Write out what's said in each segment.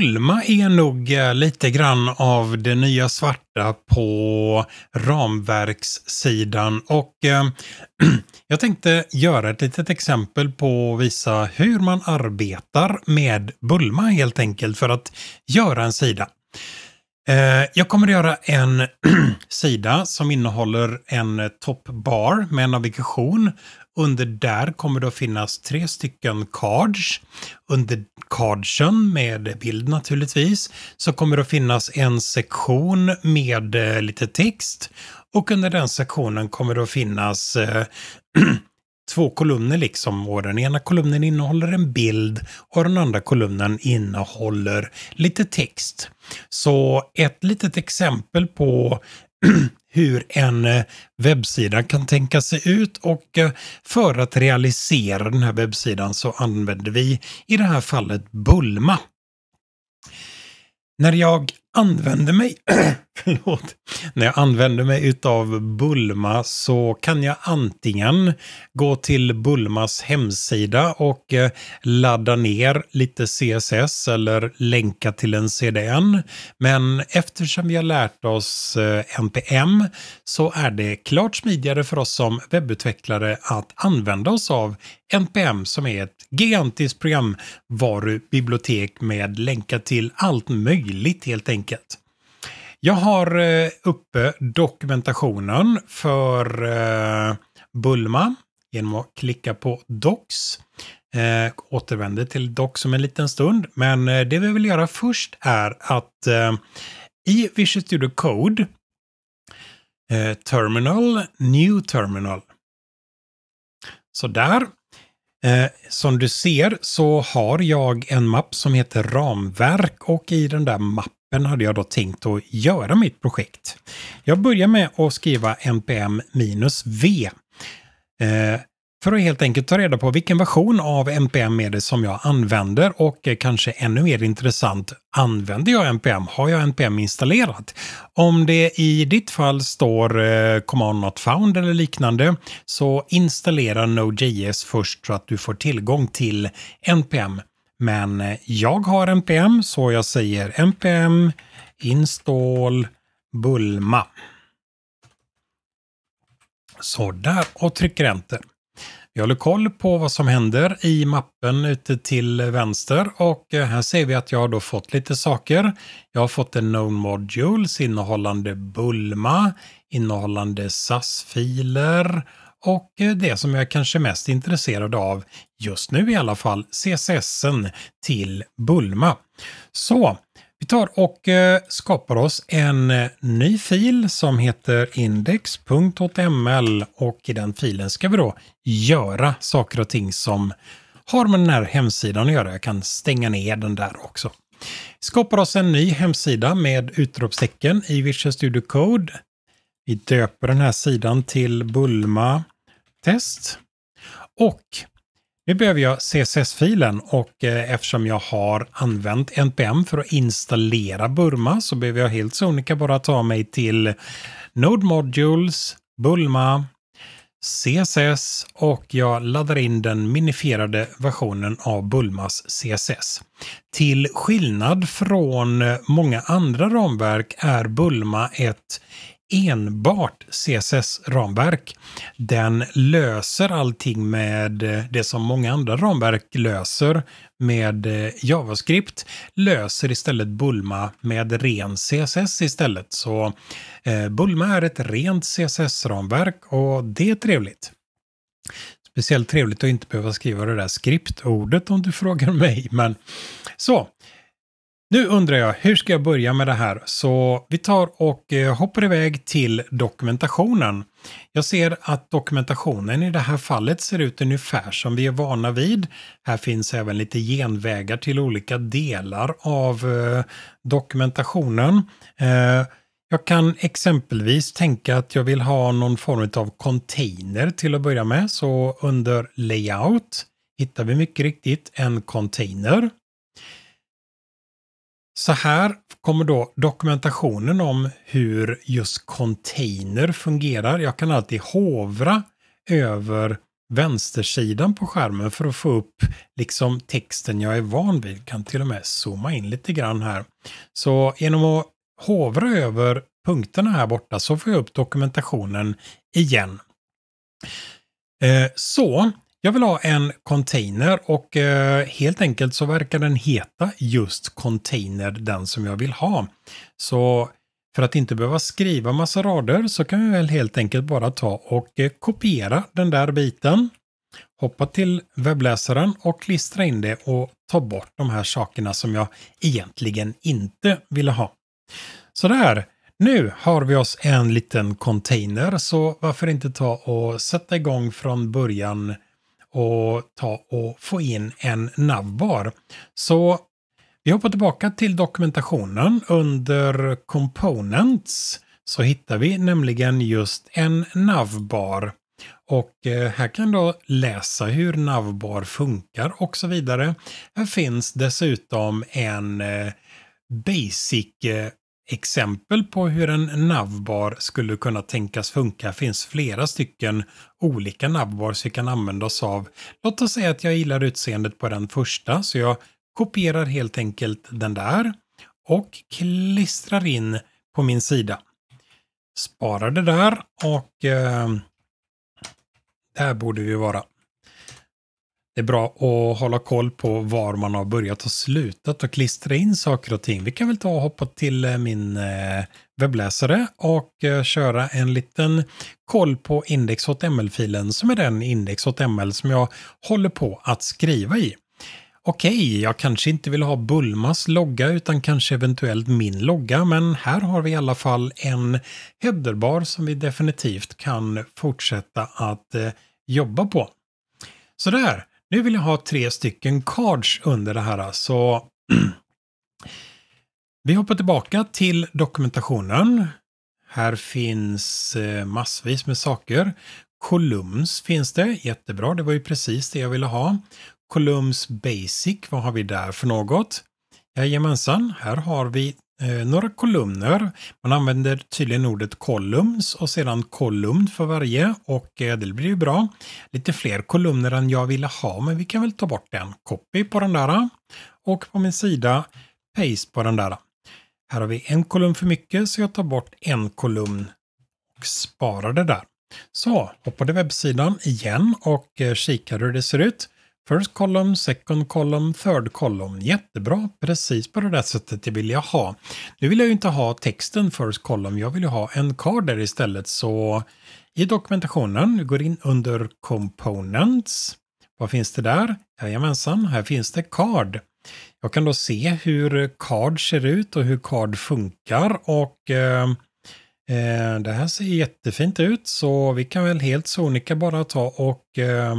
Bulma är nog eh, lite grann av det nya svarta på ramverkssidan. Och eh, jag tänkte göra ett litet exempel på att visa hur man arbetar med Bulma helt enkelt för att göra en sida. Eh, jag kommer att göra en sida som innehåller en toppbar med navigation under där kommer det att finnas tre stycken cards. Under cardsen med bild naturligtvis så kommer det att finnas en sektion med eh, lite text och under den sektionen kommer det att finnas eh, två kolumner liksom. Och den ena kolumnen innehåller en bild och den andra kolumnen innehåller lite text. Så ett litet exempel på hur en eh, webbsida kan tänka sig ut och eh, för att realisera den här webbsidan så använder vi i det här fallet Bulma. När jag använder mig, förlåt, när jag använder mig utav Bulma så kan jag antingen gå till Bulmas hemsida och eh, ladda ner lite CSS eller länka till en CDN. Men eftersom vi har lärt oss eh, NPM så är det klart smidigare för oss som webbutvecklare att använda oss av NPM som är ett gigantiskt programvarubibliotek med länkar till allt möjligt helt enkelt enkelt. Jag har eh, uppe dokumentationen för eh, Bulma genom att klicka på Docs. Eh, återvänder till Docs om en liten stund, men eh, det vi vill göra först är att eh, i Visual Studio Code eh, Terminal, New Terminal. Så där. Eh, som du ser så har jag en mapp som heter ramverk och i den där mappen NPM hade jag då tänkt att göra mitt projekt. Jag börjar med att skriva NPM-V eh, för att helt enkelt ta reda på vilken version av NPM är det som jag använder och eh, kanske ännu mer intressant, använder jag NPM? Har jag NPM installerat? Om det i ditt fall står eh, command not found eller liknande så installera Node.js först så att du får tillgång till NPM. Men eh, jag har NPM, så jag säger NPM install Bulma. Sådär och trycker Enter. Vi håller koll på vad som händer i mappen ute till vänster och eh, här ser vi att jag har då fått lite saker. Jag har fått en known modules innehållande Bulma, innehållande SAS-filer och eh, det som jag är kanske mest intresserad av just nu i alla fall, CSSen till Bulma. Så vi tar och eh, skapar oss en eh, ny fil som heter index.html och i den filen ska vi då göra saker och ting som har med den här hemsidan att göra. Jag kan stänga ner den där också. Skapar oss en ny hemsida med utropstecken i Visual Studio Code. Vi döper den här sidan till Bulma test. Och nu behöver jag CSS-filen och eh, eftersom jag har använt NPM för att installera Burma så behöver jag helt sonika bara ta mig till Node Modules, Bulma, CSS och jag laddar in den minifierade versionen av Bulmas CSS. Till skillnad från många andra ramverk är Bulma ett enbart CSS-ramverk. Den löser allting med det som många andra ramverk löser med eh, JavaScript, löser istället Bulma med ren CSS istället. Så eh, Bulma är ett rent CSS-ramverk och det är trevligt. Speciellt trevligt att inte behöva skriva det där skriptordet om du frågar mig, men så. Nu undrar jag, hur ska jag börja med det här? Så vi tar och eh, hoppar iväg till dokumentationen. Jag ser att dokumentationen i det här fallet ser ut ungefär som vi är vana vid. Här finns även lite genvägar till olika delar av eh, dokumentationen. Eh, jag kan exempelvis tänka att jag vill ha någon form av container till att börja med, så under layout hittar vi mycket riktigt en container. Så här kommer då dokumentationen om hur just container fungerar. Jag kan alltid hovra över vänstersidan på skärmen för att få upp liksom texten jag är van vid. Jag Kan till och med zooma in lite grann här. Så genom att hovra över punkterna här borta så får jag upp dokumentationen igen. Eh, så jag vill ha en container och eh, helt enkelt så verkar den heta just container, den som jag vill ha. Så för att inte behöva skriva massa rader så kan jag väl helt enkelt bara ta och eh, kopiera den där biten, hoppa till webbläsaren och klistra in det och ta bort de här sakerna som jag egentligen inte ville ha. Så där, nu har vi oss en liten container så varför inte ta och sätta igång från början och ta och få in en navbar. Så vi hoppar tillbaka till dokumentationen. Under Components så hittar vi nämligen just en navbar. Och eh, här kan du läsa hur navbar funkar och så vidare. Här finns dessutom en eh, basic eh, Exempel på hur en navbar skulle kunna tänkas funka finns flera stycken olika navbars vi kan använda oss av. Låt oss säga att jag gillar utseendet på den första så jag kopierar helt enkelt den där och klistrar in på min sida. Sparar det där och eh, där borde vi vara. Det är bra att hålla koll på var man har börjat och slutat och klistra in saker och ting. Vi kan väl ta och hoppa till eh, min eh, webbläsare och eh, köra en liten koll på indexml filen som är den index.ml som jag håller på att skriva i. Okej, okay, jag kanske inte vill ha Bulmas logga utan kanske eventuellt min logga, men här har vi i alla fall en headerbar som vi definitivt kan fortsätta att jobba på. Sådär, nu vill jag ha tre stycken cards under det här. Så vi hoppar tillbaka till dokumentationen. Här finns eh, massvis med saker. Columns finns det, jättebra. Det var ju precis det jag ville ha. Columns Basic, vad har vi där för något? Jajamensan, här har vi Eh, några kolumner. Man använder tydligen ordet columns och sedan kolumn för varje och eh, det blir ju bra. Lite fler kolumner än jag ville ha men vi kan väl ta bort en. Copy på den där och på min sida paste på den där. Här har vi en kolumn för mycket så jag tar bort en kolumn och sparar det där. Så hoppade webbsidan igen och eh, kikar hur det ser ut. First column, second column, third column. Jättebra, precis på det där sättet det vill jag ha. Nu vill jag ju inte ha texten first column, jag vill ju ha en card där istället. Så i dokumentationen, vi går in under components. Vad finns det där? Jajamensan, här finns det card. Jag kan då se hur card ser ut och hur card funkar och eh, eh det här ser jättefint ut så vi kan väl helt sonika bara ta och eh,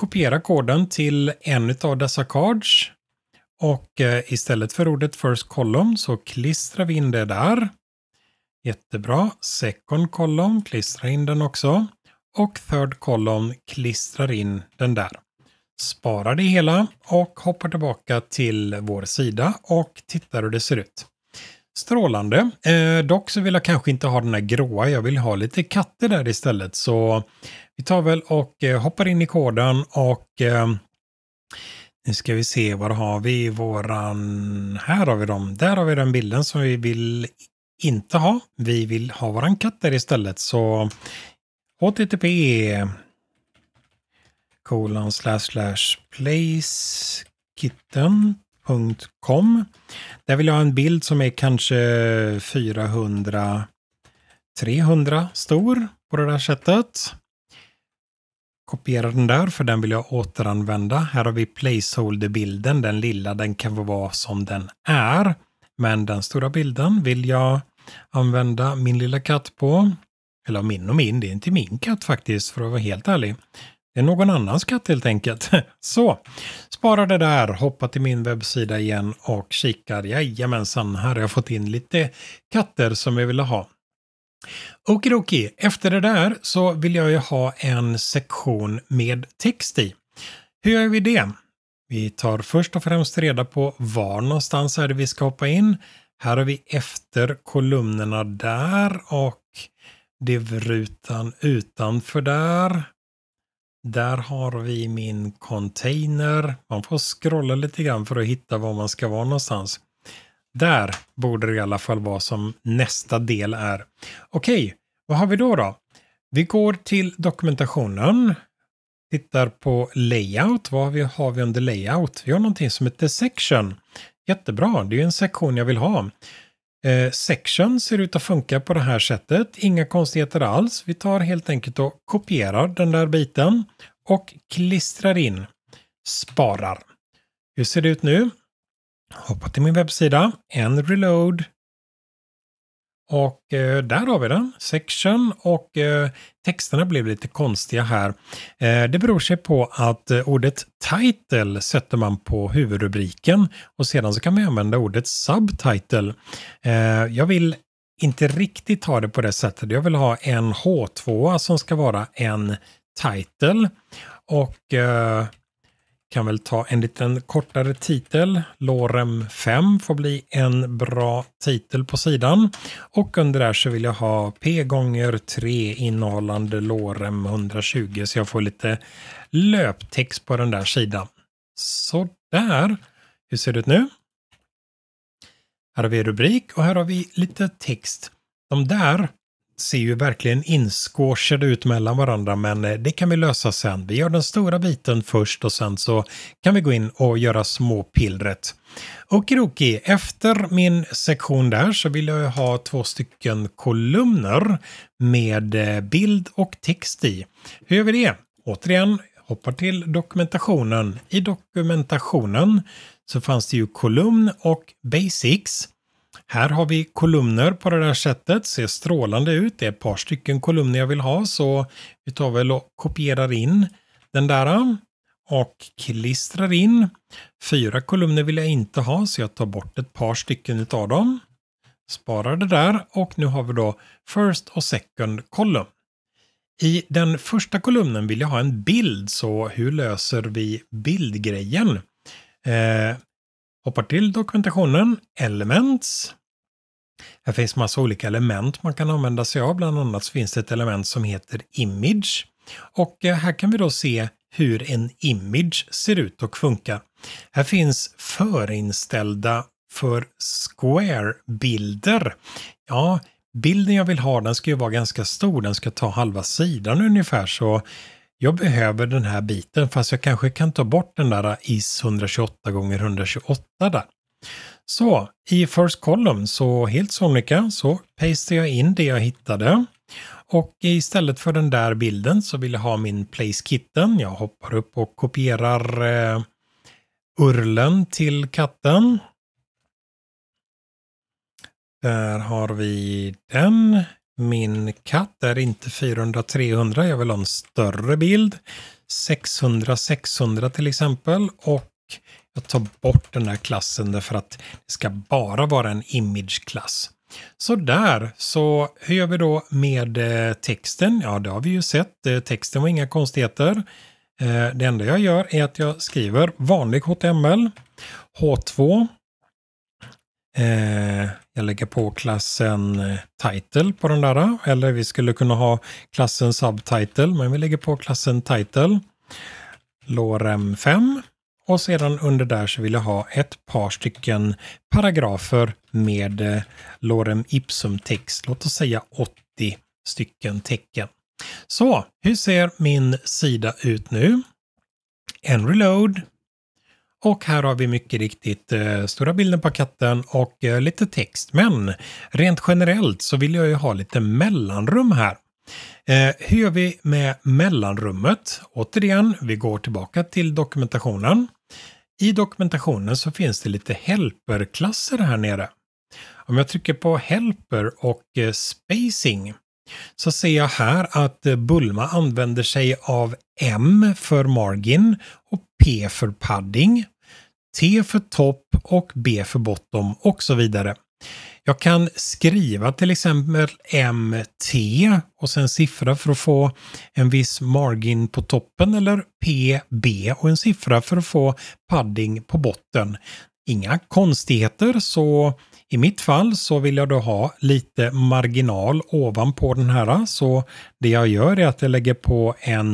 kopiera koden till en av dessa cards och eh, istället för ordet first column så klistrar vi in det där. Jättebra. Second column klistrar in den också och third column klistrar in den där. Sparar det hela och hoppar tillbaka till vår sida och tittar hur det ser ut. Strålande. Eh, dock så vill jag kanske inte ha den här gråa. Jag vill ha lite katter där istället. Så vi tar väl och eh, hoppar in i koden och eh, nu ska vi se, var har vi våran... Här har vi dem. Där har vi den bilden som vi vill inte ha. Vi vill ha våran katt där istället. Så http e kolon slash slash placekitten.com. Där vill jag ha en bild som är kanske 400 300 stor på det där sättet kopiera den där för den vill jag återanvända. Här har vi placeholder-bilden, den lilla, den kan vara som den är. Men den stora bilden vill jag använda min lilla katt på. Eller min och min, det är inte min katt faktiskt för att vara helt ärlig. Det är någon annans katt helt enkelt. Så, spara det där, hoppa till min webbsida igen och kikar. Jajamensan, här har jag fått in lite katter som jag ville ha. Okidoki, efter det där så vill jag ju ha en sektion med text i. Hur gör vi det? Vi tar först och främst reda på var någonstans är det vi ska hoppa in. Här har vi efter kolumnerna där och DIV-rutan utanför där. Där har vi min container. Man får scrolla lite grann för att hitta var man ska vara någonstans. Där borde det i alla fall vara som nästa del är. Okej, vad har vi då då? Vi går till dokumentationen. Tittar på layout. Vad har vi, har vi under layout? Vi har någonting som heter section. Jättebra, det är ju en sektion jag vill ha. Eh, section ser ut att funka på det här sättet. Inga konstigheter alls. Vi tar helt enkelt och kopierar den där biten och klistrar in sparar. Hur ser det ut nu? hoppa till min webbsida, en reload. Och eh, där har vi den, section och eh, texterna blev lite konstiga här. Eh, det beror sig på att eh, ordet title sätter man på huvudrubriken och sedan så kan man använda ordet subtitle. Eh, jag vill inte riktigt ha det på det sättet. Jag vill ha en H2 som ska vara en title och eh, kan väl ta en liten kortare titel. Lorem 5 får bli en bra titel på sidan. Och under där så vill jag ha P gånger 3 innehållande Lorem 120 så jag får lite löptext på den där sidan. Så där. Hur ser det ut nu? Här har vi rubrik och här har vi lite text. De där ser ju verkligen inskårsade ut mellan varandra men eh, det kan vi lösa sen. Vi gör den stora biten först och sen så kan vi gå in och göra småpillret. Okidoki, efter min sektion där så vill jag ha två stycken kolumner med eh, bild och text i. Hur gör vi det? Återigen, hoppar till dokumentationen. I dokumentationen så fanns det ju kolumn och basics. Här har vi kolumner på det här sättet, ser strålande ut. Det är ett par stycken kolumner jag vill ha så vi tar väl och kopierar in den där eh, och klistrar in. Fyra kolumner vill jag inte ha så jag tar bort ett par stycken av dem. Sparar det där och nu har vi då first och second column. I den första kolumnen vill jag ha en bild så hur löser vi bildgrejen? Eh, hoppar till dokumentationen, Elements. Här finns massa olika element man kan använda sig av. Bland annat finns det ett element som heter image. Och eh, här kan vi då se hur en image ser ut och funkar. Här finns förinställda för square-bilder. Ja, bilden jag vill ha den ska ju vara ganska stor, den ska ta halva sidan ungefär så jag behöver den här biten fast jag kanske kan ta bort den där IS 128 x 128 där. Så i First Column, så helt sonika, så pastar jag in det jag hittade. Och istället för den där bilden så vill jag ha min place kitten. Jag hoppar upp och kopierar eh, urlen till katten. Där har vi den. Min katt är inte 400-300, jag vill ha en större bild. 600-600 till exempel. Och jag tar bort den här klassen därför att det ska bara vara en image-klass. Så där, så hur gör vi då med eh, texten? Ja, det har vi ju sett. Eh, texten var inga konstigheter. Eh, det enda jag gör är att jag skriver vanlig HTML, H2. Jag lägger på klassen title på den där, eller vi skulle kunna ha klassen subtitle, men vi lägger på klassen title. Lorem 5. Och sedan under där så vill jag ha ett par stycken paragrafer med eh, lorem ipsum text. Låt oss säga 80 stycken tecken. Så, hur ser min sida ut nu? En reload. Och här har vi mycket riktigt eh, stora bilden på katten och eh, lite text. Men rent generellt så vill jag ju ha lite mellanrum här. Eh, hur gör vi med mellanrummet? Återigen, vi går tillbaka till dokumentationen. I dokumentationen så finns det lite helperklasser här nere. Om jag trycker på helper och eh, spacing så ser jag här att eh, Bulma använder sig av M för margin och P för padding, T för topp och B för bottom och så vidare. Jag kan skriva till exempel MT och sen siffra för att få en viss margin på toppen eller PB och en siffra för att få padding på botten. Inga konstigheter så i mitt fall så vill jag då ha lite marginal ovanpå den här så det jag gör är att jag lägger på en,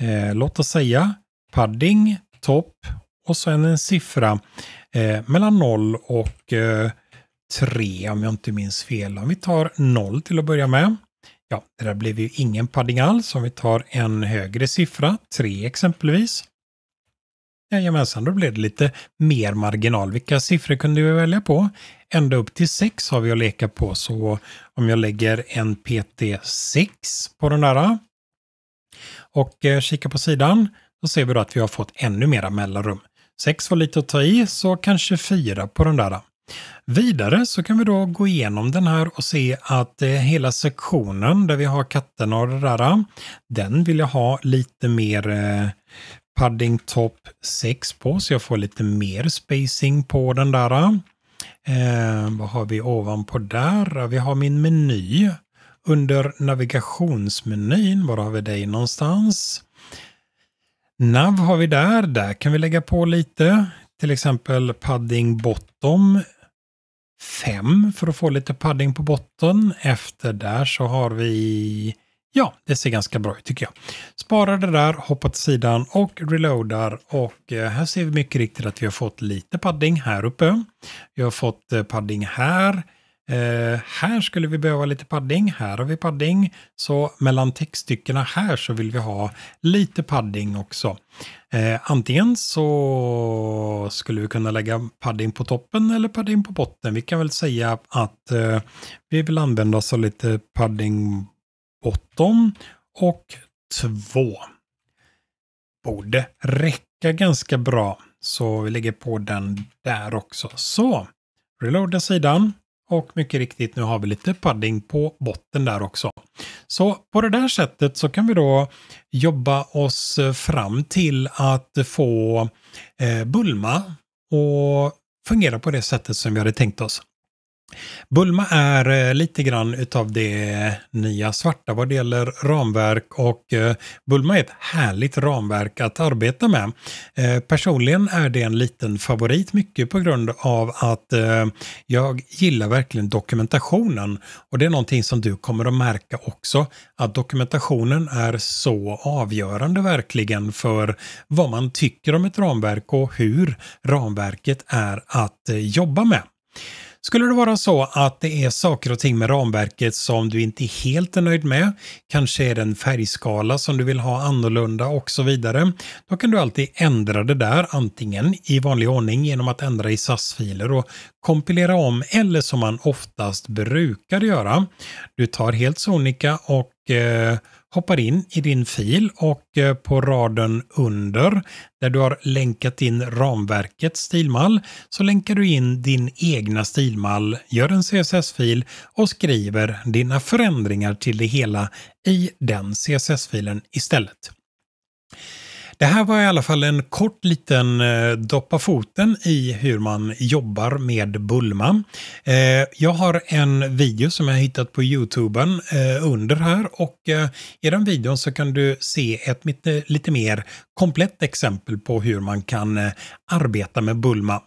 eh, låt oss säga padding, topp och sen en siffra eh, mellan 0 och eh, 3 om jag inte minns fel. Om vi tar 0 till att börja med. Ja, det där blev ju ingen padding alls. Om vi tar en högre siffra, 3 exempelvis. Jajamensan, då blev det lite mer marginal. Vilka siffror kunde vi välja på? Ända upp till 6 har vi att leka på, så om jag lägger en PT6 på den där och eh, kikar på sidan, då ser vi då att vi har fått ännu mera mellanrum. 6 var lite att ta i, så kanske 4 på den där. Vidare så kan vi då gå igenom den här och se att eh, hela sektionen där vi har katterna och det där, den vill jag ha lite mer eh, padding top 6 på så jag får lite mer spacing på den där. Eh, vad har vi ovanpå där? Vi har min meny. Under navigationsmenyn, var har vi dig någonstans? Nav har vi där, där kan vi lägga på lite till exempel padding bottom 5 för att få lite padding på botten. Efter där så har vi Ja, det ser ganska bra ut tycker jag. Sparar det där, hoppar till sidan och reloadar. Och eh, här ser vi mycket riktigt att vi har fått lite padding här uppe. Vi har fått eh, padding här. Eh, här skulle vi behöva lite padding, här har vi padding. Så mellan textstyckena här så vill vi ha lite padding också. Eh, antingen så skulle vi kunna lägga padding på toppen eller padding på botten. Vi kan väl säga att eh, vi vill använda oss av lite padding botten och två. Borde räcka ganska bra. Så vi lägger på den där också. Så, reloada sidan. Och mycket riktigt, nu har vi lite padding på botten där också. Så på det där sättet så kan vi då jobba oss fram till att få eh, Bulma och fungera på det sättet som vi hade tänkt oss. Bulma är eh, lite grann utav det nya svarta vad det gäller ramverk och eh, Bulma är ett härligt ramverk att arbeta med. Eh, personligen är det en liten favorit mycket på grund av att jag gillar verkligen dokumentationen och det är någonting som du kommer att märka också att dokumentationen är så avgörande verkligen för vad man tycker om ett ramverk och hur ramverket är att jobba med. Skulle det vara så att det är saker och ting med ramverket som du inte helt är nöjd med, kanske är det en färgskala som du vill ha annorlunda och så vidare, då kan du alltid ändra det där antingen i vanlig ordning genom att ändra i SAS-filer och kompilera om eller som man oftast brukar göra. Du tar helt sonika och eh, hoppar in i din fil och eh, på raden under där du har länkat in ramverkets stilmall så länkar du in din egna stilmall, gör en CSS-fil och skriver dina förändringar till det hela i den CSS-filen istället. Det här var i alla fall en kort liten eh, doppa foten i hur man jobbar med Bulma. Eh, jag har en video som jag hittat på Youtuben eh, under här och i den videon så kan du se ett lite mer komplett exempel på hur man kan arbeta med Bulma.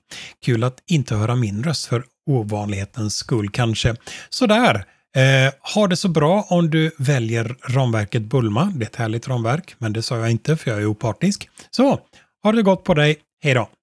Kul att inte höra min röst för ovanlighetens skull kanske. Sådär! Eh, ha det så bra om du väljer ramverket Bulma. Det är ett härligt ramverk, men det sa jag inte för jag är opartisk. Så, ha det gott på dig. Hej då!